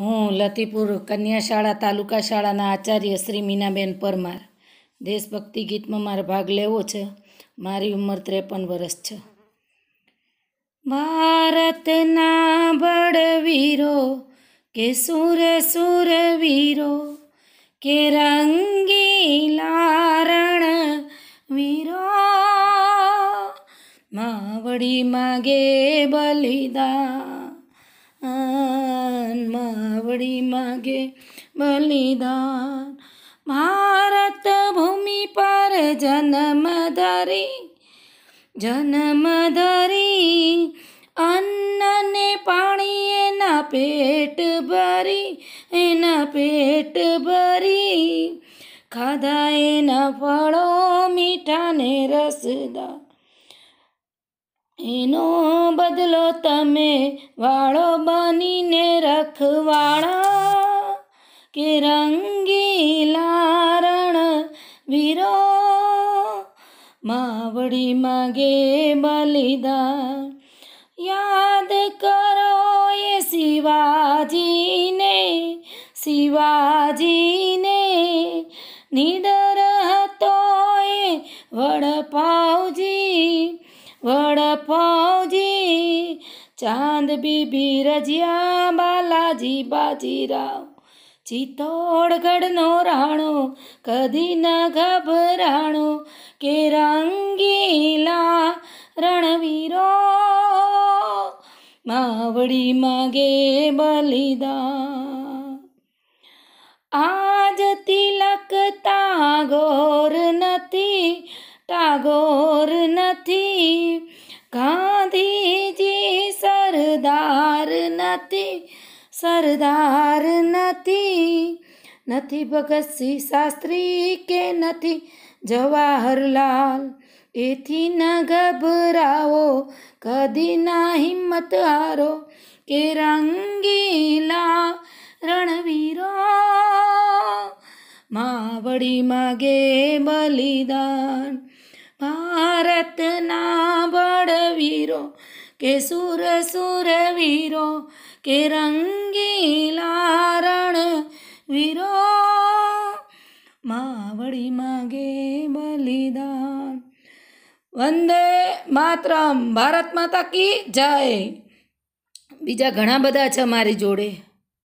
હું લતીપુર કન્યા શાળા તાલુકા શાળાના આચાર્ય શ્રી મીનાબેન પરમાર દેશભક્તિ ગીતમાં મારે ભાગ લેવો છે મારી ઉંમર ત્રેપન વર્ષ છે ભારતના બળવીરો કે સુર સુરવીરો કે રંગીલા રણ વીરો માવડી માગે બલિદાન સાંભળી માગે બલિદાન ભારત ભૂમિ પર જન્મ ધરી જન્મ ધરી અન્ન ને પાણી એના પેટ ભરી એના પેટ ભરી ખાધા એના ફળો મીઠા ને રસદા એનો બદલો તમે વાળો બનીને રખવાળા કે રંગીલા રણ વીરો માવડી માગે બલિદાન યાદ કરો એ શિવાજીને શિવાજીને નિડર હતો એ વડપા ફૌજી ચાંદ બીબી રજિયા બાલાજી બાજીરાવ ચિત્તોડગઢનો રાણો કદી ન ગભરાણો કે રંગીલા રણવીરો માવડી માગે બલિદા આજ તિલક તાગોર નથી ટાગોર નથી ગાંધીજી સરદાર નથી સરદાર નથી નથી ભગતસિંહ શાસ્ત્રી કે નથી જવાહરલાલ એથી ન ગભરાવો કદી ના હિંમત હારો કે રંગીલા રણવીરો માવડી માગે બલિદાન ભારતના બળ વીરો કે સુર સુર વીરો કે રંગીલા રણ વીરો માવડી માગે બલિદાન વંદે માતરમ ભારત માતા કી જય બીજા ઘણા બધા છે મારી જોડે